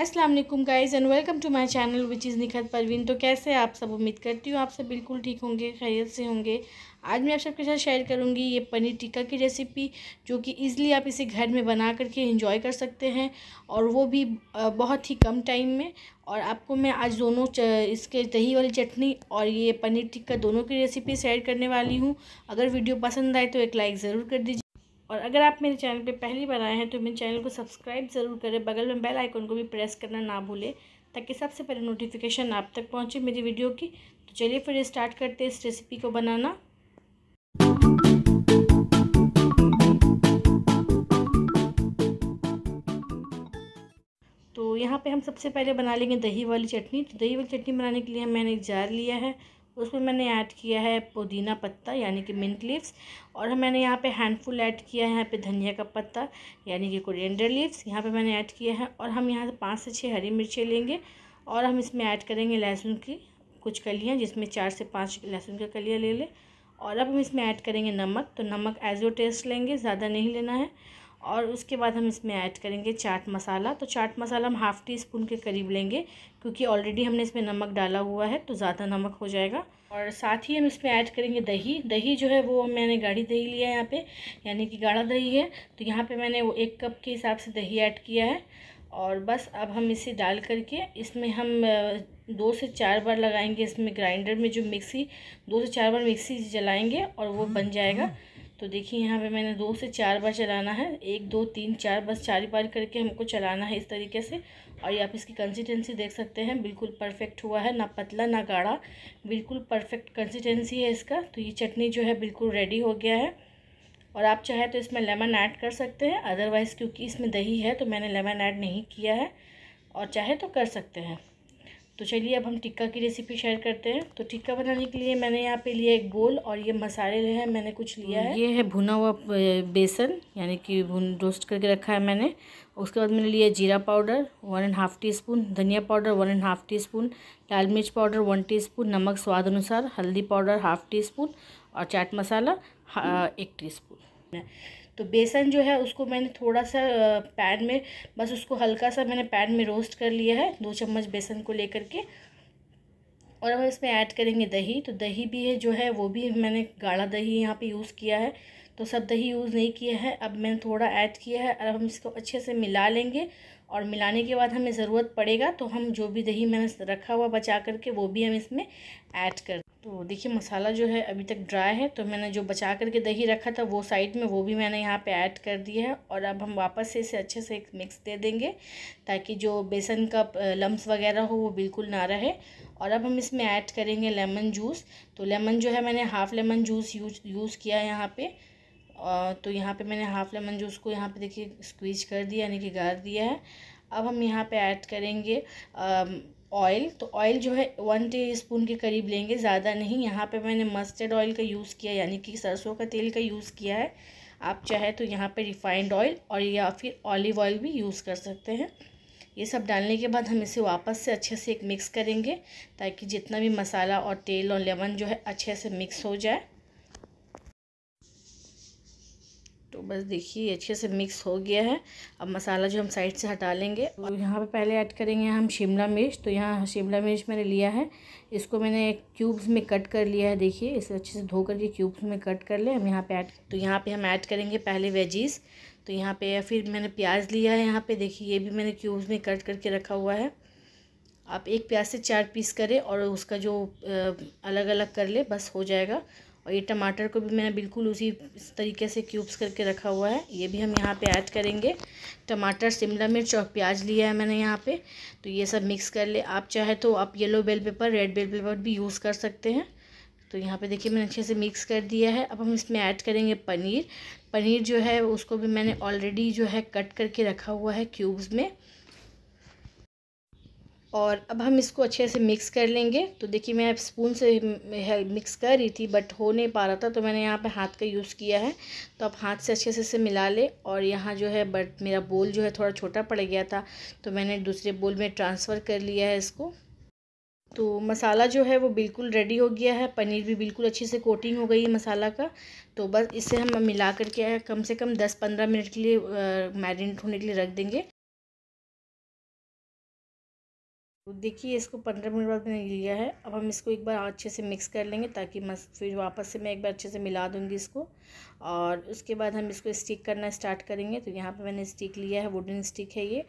अस्सलाम वालेकुम and welcome to my channel which is Nikhat Parveen तो कैसे आप सब उम्मीद करती हूँ आप सब बिल्कुल ठीक होंगे खैरियत से होंगे आज मैं आप सबके साथ शेयर करूँगी ये पनीर टिक्का की रेसिपी जो कि ईज़िली आप इसे घर में बना करके इंजॉय कर सकते हैं और वो भी बहुत ही कम टाइम में और आपको मैं आज दोनों इसके दही वाली चटनी और ये पनीर टिक्का दोनों की रेसिपी शेयर करने वाली हूँ अगर वीडियो पसंद आए तो एक लाइक ज़रूर कर दीजिए और अगर आप मेरे चैनल पे पहली बार आए हैं तो मेरे चैनल को सब्सक्राइब ज़रूर करें बगल में बेल आइकन को भी प्रेस करना ना भूलें ताकि सबसे पहले नोटिफिकेशन आप तक पहुँचे मेरी वीडियो की तो चलिए फिर स्टार्ट करते हैं इस रेसिपी को बनाना तो यहाँ पे हम सबसे पहले बना लेंगे दही वाली चटनी तो दही वाली चटनी बनाने के लिए मैंने एक जार लिया है उसमें मैंने ऐड किया है पुदीना पत्ता यानी कि मिंट लीव्स और मैंने यहाँ पे हैंडफुल ऐड किया है यहाँ पे धनिया का पत्ता यानी कि कोरिएंडर लीव्स यहाँ पे मैंने ऐड किया है और हम यहाँ से पाँच से छः हरी मिर्चें लेंगे और हम इसमें ऐड करेंगे लहसुन की कुछ कलियाँ जिसमें चार से पाँच लहसुन का कलियाँ ले लें और अब हम इसमें ऐड करेंगे नमक तो नमक एज ओ टेस्ट लेंगे ज़्यादा नहीं लेना है और उसके बाद हम इसमें ऐड करेंगे चाट मसाला तो चाट मसाला हम हाफ़ टी स्पून के करीब लेंगे क्योंकि ऑलरेडी हमने इसमें नमक डाला हुआ है तो ज़्यादा नमक हो जाएगा और साथ ही हम इसमें ऐड करेंगे दही दही जो है वो मैंने गाढ़ी दही लिया है यहाँ पे यानी कि गाढ़ा दही है तो यहाँ पे मैंने वो एक कप के हिसाब से दही ऐड किया है और बस अब हम इसे डाल करके इसमें हम दो से चार बार लगाएंगे इसमें ग्राइंडर में जो मिक्सी दो से चार बार मिक्सी जलाएंगे और वो बन जाएगा तो देखिए यहाँ पे मैंने दो से चार बार चलाना है एक दो तीन चार बस चार बार करके हमको चलाना है इस तरीके से और ये आप इसकी कंसिस्टेंसी देख सकते हैं बिल्कुल परफेक्ट हुआ है ना पतला ना गाढ़ा बिल्कुल परफेक्ट कंसिस्टेंसी है इसका तो ये चटनी जो है बिल्कुल रेडी हो गया है और आप चाहे तो इसमें लेमन ऐड कर सकते हैं अदरवाइज़ क्योंकि इसमें दही है तो मैंने लेमन ऐड नहीं किया है और चाहे तो कर सकते हैं तो चलिए अब हम टिक्का की रेसिपी शेयर करते हैं तो टिक्का बनाने के लिए मैंने यहाँ पे लिया एक बोल और ये मसाले हैं मैंने कुछ लिया है ये है भुना हुआ बेसन यानी कि भुन रोस्ट करके रखा है मैंने उसके बाद मैंने लिया जीरा powder one and half teaspoon धनिया powder one and half teaspoon लाल मिर्च पाउडर वन टी स्पून नमक स्वाद अनुसार हल्दी पाउडर हाफ़ टी स्पून और चाट मसाला एक टी स्पून तो बेसन जो है उसको मैंने थोड़ा सा पैन में बस उसको हल्का सा मैंने पैन में रोस्ट कर लिया है दो चम्मच बेसन को लेकर के और अब इसमें ऐड करेंगे दही तो दही भी है जो है वो भी मैंने गाढ़ा दही यहाँ पे यूज़ किया है तो सब दही यूज़ नहीं किया है अब मैंने थोड़ा ऐड किया है अब हम इसको अच्छे से मिला लेंगे और मिलाने के बाद हमें ज़रूरत पड़ेगा तो हम जो भी दही मैंने रखा हुआ बचा करके वो भी हम इसमें ऐड कर तो देखिए मसाला जो है अभी तक ड्राई है तो मैंने जो बचा करके दही रखा था वो साइड में वो भी मैंने यहाँ पे ऐड कर दिया है और अब हम वापस से इसे अच्छे से एक मिक्स दे देंगे ताकि जो बेसन का लम्स वगैरह हो वो बिल्कुल ना रहे और अब हम इसमें ऐड करेंगे लेमन जूस तो लेमन जो है मैंने half lemon juice use use किया है यहाँ पर तो यहाँ पे मैंने हाफ़ लेमन जूस को यहाँ पे देखिए स्क्वीज कर दिया यानी कि गार दिया है अब हम यहाँ पे ऐड करेंगे ऑयल तो ऑयल जो है वन टी स्पून के करीब लेंगे ज़्यादा नहीं यहाँ पे मैंने मस्टर्ड ऑयल का यूज़ किया यानी कि सरसों का तेल का यूज़ किया है आप चाहे तो यहाँ पे रिफाइंड ऑयल और या फिर ऑलिव ऑयल भी यूज़ कर सकते हैं ये सब डालने के बाद हम इसे वापस से अच्छे से एक मिक्स करेंगे ताकि जितना भी मसाला और तेल और लेमन जो है अच्छे से मिक्स हो जाए बस देखिए अच्छे से मिक्स हो गया है अब मसाला जो हम साइड से हटा लेंगे और तो यहाँ पे पहले ऐड करेंगे हम शिमला मिर्च तो यहाँ शिमला मिर्च मैंने लिया है इसको मैंने क्यूब्स में कट कर लिया है देखिए इसे अच्छे से धो करके क्यूब्स में कट कर ले हम यहाँ पे ऐड तो यहाँ पे हम ऐड करेंगे पहले वेजीज़ तो यहाँ पे फिर मैंने प्याज लिया है यहाँ पर देखिए ये भी मैंने क्यूब्स में कट करके रखा हुआ है आप एक प्याज से चार पीस करें और उसका जो अलग अलग कर ले बस हो जाएगा और ये टमाटर को भी मैंने बिल्कुल उसी तरीके से क्यूब्स करके रखा हुआ है ये भी हम यहाँ पे ऐड करेंगे टमाटर शिमला मिर्च और प्याज लिया है मैंने यहाँ पे तो ये सब मिक्स कर ले आप चाहे तो आप yellow bell pepper red bell pepper भी यूज़ कर सकते हैं तो यहाँ पे देखिए मैंने अच्छे से मिक्स कर दिया है अब हम इसमें ऐड करेंगे पनीर पनीर जो है उसको भी मैंने ऑलरेडी जो है कट करके रखा हुआ है क्यूब्स में और अब हम इसको अच्छे से मिक्स कर लेंगे तो देखिए मैं स्पून से मिक्स कर रही थी बट हो नहीं पा रहा था तो मैंने यहाँ पे हाथ का यूज़ किया है तो आप हाथ से अच्छे से इसे मिला ले और यहाँ जो है बट मेरा बोल जो है थोड़ा छोटा पड़ गया था तो मैंने दूसरे बोल में ट्रांसफ़र कर लिया है इसको तो मसाला जो है वो बिल्कुल रेडी हो गया है पनीर भी बिल्कुल अच्छे से कोटिंग हो गई है मसाला का तो बस इसे हम मिला करके कम से कम दस पंद्रह मिनट के लिए मैरिनेट होने के लिए रख देंगे तो देखिए इसको पंद्रह मिनट बाद मैंने लिया है अब हम इसको एक बार अच्छे से मिक्स कर लेंगे ताकि मैं फिर वापस से मैं एक बार अच्छे से मिला दूँगी इसको और उसके बाद हम इसको स्टिक करना स्टार्ट करेंगे तो यहाँ पे मैंने स्टिक लिया है वुडन स्टिक है ये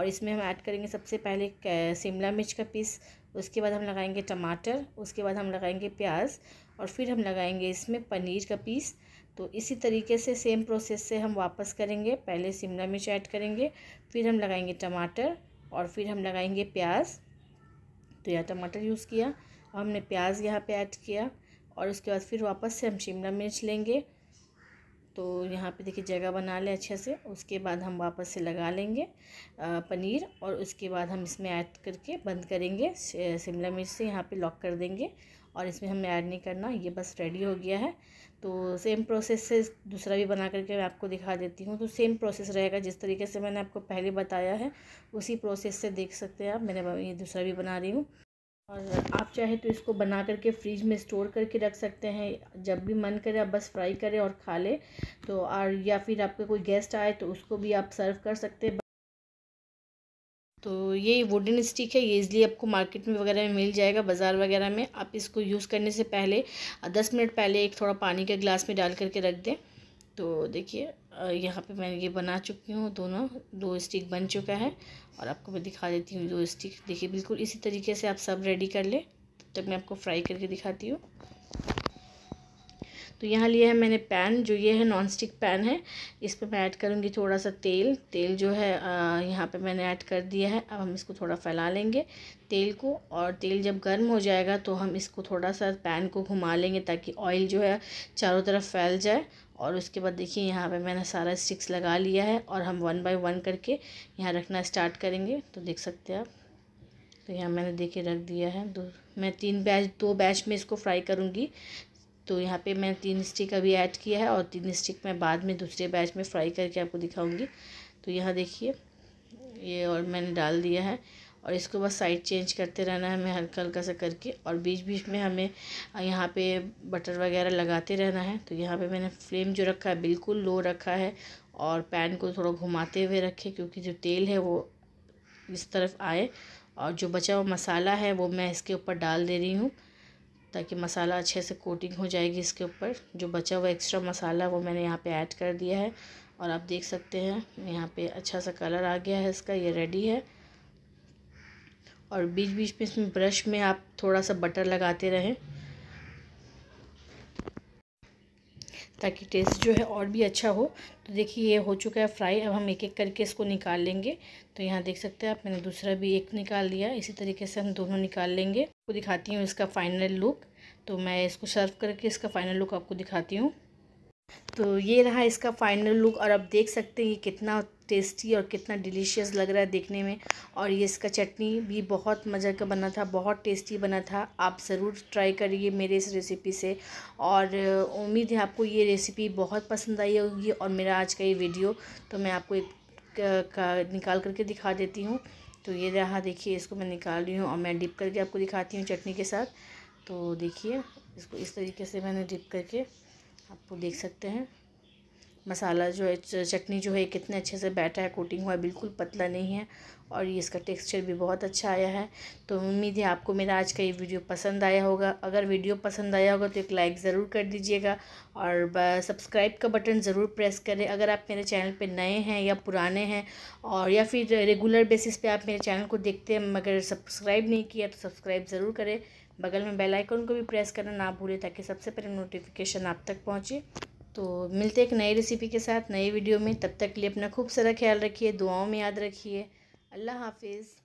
और इसमें हम ऐड करेंगे सबसे पहले शिमला मिर्च का पीस उसके बाद हम लगाएँगे टमाटर उसके बाद हम लगाएँगे प्याज और फिर हम लगाएँगे इसमें पनीर का पीस तो इसी तरीके से सेम प्रोसेस से हम वापस करेंगे पहले शिमला मिर्च ऐड करेंगे फिर हम लगाएंगे टमाटर और फिर हम लगाएंगे प्याज तो या टमाटर यूज़ किया और हमने प्याज यहाँ पे ऐड किया और उसके बाद फिर वापस से हम शिमला मिर्च लेंगे तो यहाँ पे देखिए जगह बना लें अच्छे से उसके बाद हम वापस से लगा लेंगे पनीर और उसके बाद हम इसमें ऐड करके बंद करेंगे शिमला मिर्च से यहाँ पे लॉक कर देंगे और इसमें हमें ऐड नहीं करना ये बस रेडी हो गया है तो सेम प्रोसेस से दूसरा भी बना करके मैं आपको दिखा देती हूँ तो सेम प्रोसेस रहेगा जिस तरीके से मैंने आपको पहले बताया है उसी प्रोसेस से देख सकते हैं आप मैंने ये दूसरा भी बना रही हूँ और आप चाहे तो इसको बना करके फ्रिज में स्टोर करके रख सकते हैं जब भी मन करे आप बस फ्राई करें और खा लें तो और या फिर आपके कोई गेस्ट आए तो उसको भी आप सर्व कर सकते हैं तो ये वुडन स्टिक है ये इजली आपको मार्केट में वगैरह में मिल जाएगा बाज़ार वगैरह में आप इसको यूज़ करने से पहले दस मिनट पहले एक थोड़ा पानी के ग्लास में डाल करके रख दें तो देखिए यहाँ पे मैं ये बना चुकी हूँ दोनों दो स्टिक बन चुका है और आपको मैं दिखा देती हूँ दो स्टिक देखिए बिल्कुल इसी तरीके से आप सब रेडी कर लें तब तो मैं आपको फ्राई करके दिखाती हूँ तो यहाँ लिया है मैंने पैन जो ये है नॉन स्टिक पैन है इस पर मैं ऐड करूँगी थोड़ा सा तेल तेल जो है यहाँ पे मैंने ऐड कर दिया है अब हम इसको थोड़ा फैला लेंगे तेल को और तेल जब गर्म हो जाएगा तो हम इसको थोड़ा सा पैन को घुमा लेंगे ताकि ऑयल जो है चारों तरफ फैल जाए और उसके बाद देखिए यहाँ पे मैंने सारा स्टिक्स लगा लिया है और हम वन बाय वन करके यहाँ रखना स्टार्ट करेंगे तो देख सकते हैं आप तो यहाँ मैंने देखिए रख दिया है दो मैं तीन बैच दो बैच में इसको फ्राई करूँगी तो यहाँ पे मैंने तीन स्टिक अभी ऐड किया है और तीन स्टिक मैं बाद में दूसरे बैच में फ्राई करके आपको दिखाऊँगी तो यहाँ देखिए ये और मैंने डाल दिया है और इसको बस साइड चेंज करते रहना है हमें हल्का हल्का सा करके और बीच बीच में हमें यहाँ पे बटर वगैरह लगाते रहना है तो यहाँ पे मैंने फ्लेम जो रखा है बिल्कुल लो रखा है और पैन को थोड़ा घुमाते हुए रखें क्योंकि जो तेल है वो इस तरफ आए और जो बचा हुआ मसाला है वो मैं इसके ऊपर डाल दे रही हूँ ताकि मसाला अच्छे से कोटिंग हो जाएगी इसके ऊपर जो बचा हुआ एक्स्ट्रा मसाला वो मैंने यहाँ पे ऐड कर दिया है और आप देख सकते हैं यहाँ पे अच्छा सा कलर आ गया है इसका ये रेडी है और बीच बीच में इसमें ब्रश में आप थोड़ा सा बटर लगाते रहें ताकि टेस्ट जो है और भी अच्छा हो तो देखिए ये हो चुका है फ्राई अब हम एक एक करके इसको निकाल लेंगे तो यहाँ देख सकते हैं आप मैंने दूसरा भी एक निकाल लिया इसी तरीके से हम दोनों निकाल लेंगे आपको दिखाती हूँ इसका फाइनल लुक तो मैं इसको सर्व करके इसका फाइनल लुक आपको दिखाती हूँ तो ये रहा इसका फाइनल लुक और आप देख सकते हैं ये कितना टेस्टी और कितना डिलीशियस लग रहा है देखने में और ये इसका चटनी भी बहुत मज़े का बना था बहुत टेस्टी बना था आप ज़रूर ट्राई करिए मेरे इस रेसिपी से और उम्मीद है आपको ये रेसिपी बहुत पसंद आई होगी और मेरा आज का ये वीडियो तो मैं आपको एक का निकाल करके दिखा देती हूँ तो ये रहा देखिए इसको मैं निकाल रही हूँ और मैं डिप करके आपको दिखाती हूँ चटनी के साथ तो देखिए इसको इस तरीके से मैंने डिप करके आपको देख सकते हैं मसाला जो है चटनी जो है कितने अच्छे से बैठा है कोटिंग हुआ है बिल्कुल पतला नहीं है और ये इसका टेक्सचर भी बहुत अच्छा आया है तो उम्मीद है आपको मेरा आज का ये वीडियो पसंद आया होगा अगर वीडियो पसंद आया होगा तो एक लाइक ज़रूर कर दीजिएगा और सब्सक्राइब का बटन ज़रूर प्रेस करें अगर आप मेरे चैनल पे नए हैं या पुराने हैं और या फिर रेगुलर बेसिस पे आप मेरे चैनल को देखते हैं मगर सब्सक्राइब नहीं किया तो सब्सक्राइब ज़रूर करें बगल में बेल आइकन को भी प्रेस करना ना भूलें ताकि सबसे पहले नोटिफिकेशन आप तक पहुँचे तो मिलते एक नई रेसिपी के साथ नए वीडियो में तब तक के लिए अपना खूब सारा ख्याल रखिए दुआओं में याद रखिए अल्लाह हाफिज़